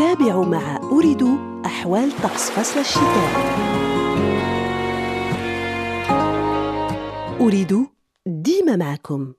تابع مع أريد أحوال طقس فصل الشتاء أريد ديما معكم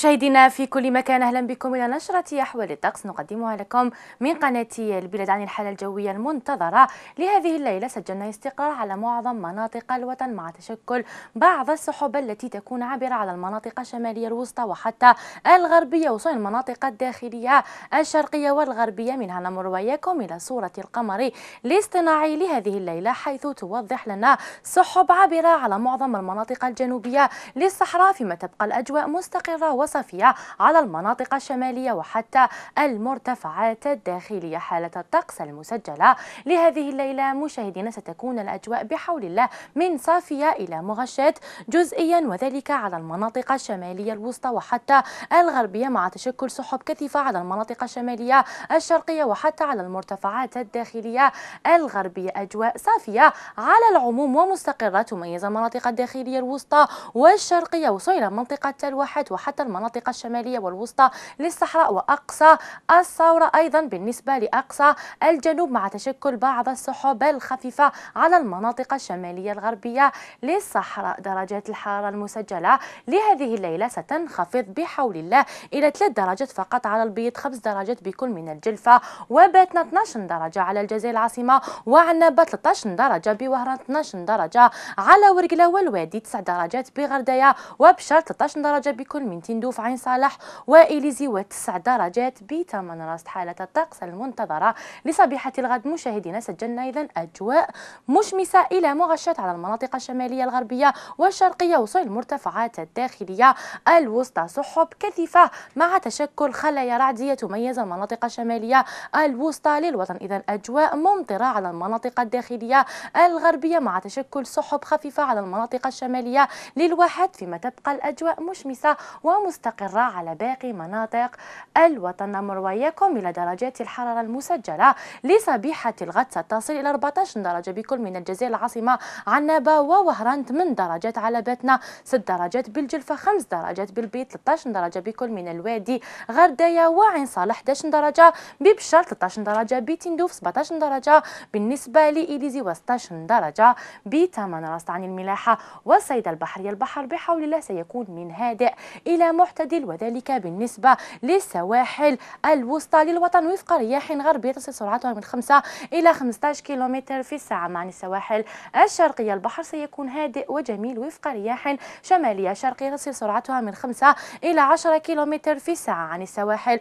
مشاهدينا في كل مكان اهلا بكم الى نشره احوال الطقس نقدمها لكم من قناه البلاد عن الحاله الجويه المنتظره لهذه الليله سجلنا استقرار على معظم مناطق الوطن مع تشكل بعض السحب التي تكون عابره على المناطق الشماليه الوسطى وحتى الغربيه وصول المناطق الداخليه الشرقيه والغربيه منها نمر واياكم الى صوره القمر الاصطناعي لهذه الليله حيث توضح لنا سحب عابره على معظم المناطق الجنوبيه للصحراء فيما تبقى الاجواء مستقره الصفية على المناطق الشمالية وحتى المرتفعات الداخلية حالة الطقس المسجلة لهذه الليلة مشاهدينا ستكون الأجواء بحول الله من صافية إلى مغشاة جزئيا وذلك على المناطق الشمالية الوسطى وحتى الغربية مع تشكل سحب كثيفة على المناطق الشمالية الشرقية وحتى على المرتفعات الداخلية الغربية أجواء صافية على العموم ومستقرة تميز المناطق الداخلية الوسطى والشرقية وصول منطقة الواحد وحتى المناطق المناطق الشمالية والوسطى للصحراء وأقصى الثورة أيضا بالنسبة لأقصى الجنوب مع تشكل بعض السحب الخفيفة على المناطق الشمالية الغربية للصحراء درجات الحرارة المسجلة لهذه الليلة ستنخفض بحول الله إلى 3 درجات فقط على البيض 5 درجات بكل من الجلفة وباتنا 12 درجة على الجزائر العاصمة وعنابة 13 درجة بوهران 12 درجة على ورقلة والوادي 9 درجات بغردية وبشار 13 درجة بكل من تندو ضيوف عين صالح وإليزي وتسع درجات بثمن راس حالة الطقس المنتظرة لصبيحة الغد مشاهدينا سجلنا إذا أجواء مشمسة إلى مغشاة على المناطق الشمالية الغربية والشرقية وصول المرتفعات الداخلية الوسطى سحب كثيفة مع تشكل خلايا رعدية تميز المناطق الشمالية الوسطى للوطن إذا أجواء ممطرة على المناطق الداخلية الغربية مع تشكل سحب خفيفة على المناطق الشمالية للواحد فيما تبقى الأجواء مشمسة ومستقرة مستقرة على باقي مناطق الوطن نمر وإياكم إلى درجات الحرارة المسجلة لصبيحة الغد ستصل إلى 14 درجة بكل من الجزائر العاصمة عنابة ووهران 8 درجات على باتنا 6 درجات بالجلفة 5 درجات بالبيت 13 درجة بكل من الوادي غردية وعين صالح 11 درجة ببشر 13 درجة بتندوف 17 درجة بالنسبة لإليزي و16 درجة بتمن راس عن الملاحة والصيد البحرية البحر بحول الله سيكون من هادئ إلى محسن المعتدل وذلك بالنسبة للسواحل الوسطى للوطن وفق رياح غربية تصل سرعتها من 5 إلى 15 كيلومتر في الساعة مع السواحل الشرقية البحر سيكون هادئ وجميل وفق رياح شمالية شرقية تصل سرعتها من 5 إلى 10 كيلومتر في الساعة عن السواحل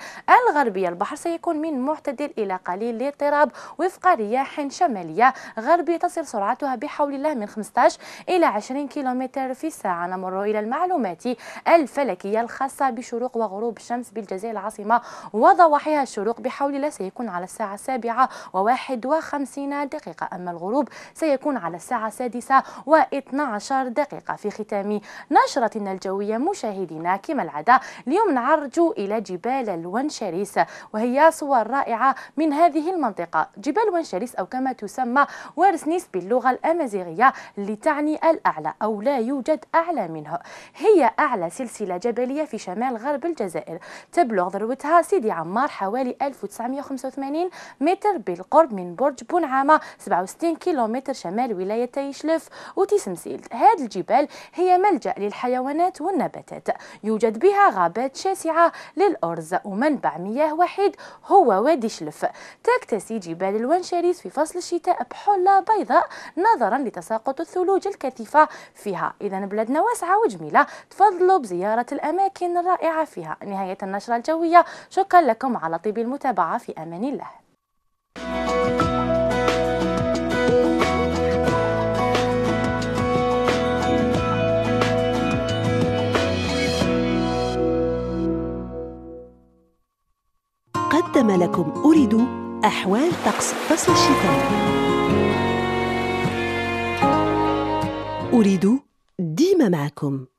الغربية البحر سيكون من معتدل إلى قليل الاضطراب وفق رياح شمالية غربية تصل سرعتها بحول الله من 15 إلى 20 كيلومتر في الساعة نمر إلى المعلومات الفلكية الخاصة بشروق وغروب الشمس بالجزائر العاصمة وضواحيها الشروق بحول الله سيكون على الساعة السابعة وواحد وخمسين دقيقة أما الغروب سيكون على الساعة السادسة واثنى عشر دقيقة في ختام نشرتنا الجوية مشاهدينا كما العادة اليوم نعرج إلى جبال الونشريس وهي صور رائعة من هذه المنطقة جبال ونشريس أو كما تسمى وارسنيس باللغة الأمازيغية اللي تعني الأعلى أو لا يوجد أعلى منه هي أعلى سلسلة جبلية الجزائرية في شمال غرب الجزائر تبلغ ذروتها سيدي عمار حوالي 1985 متر بالقرب من برج بونعامه 67 كيلومتر شمال ولايه شلف وتيسمسيلت هذه الجبال هي ملجأ للحيوانات والنباتات يوجد بها غابات شاسعة للأرز ومنبع مياه وحيد هو وادي شلف تكتسي جبال الونشاريس في فصل الشتاء بحلة بيضاء نظرا لتساقط الثلوج الكثيفة فيها إذا بلادنا واسعة وجميلة تفضلوا بزيارة الأماكن أماكن رائعة فيها نهاية النشرة الجوية شكرا لكم على طيب المتابعة في أمان الله قدم لكم أريد أحوال طقس فصل الشتاء أريد ديما معكم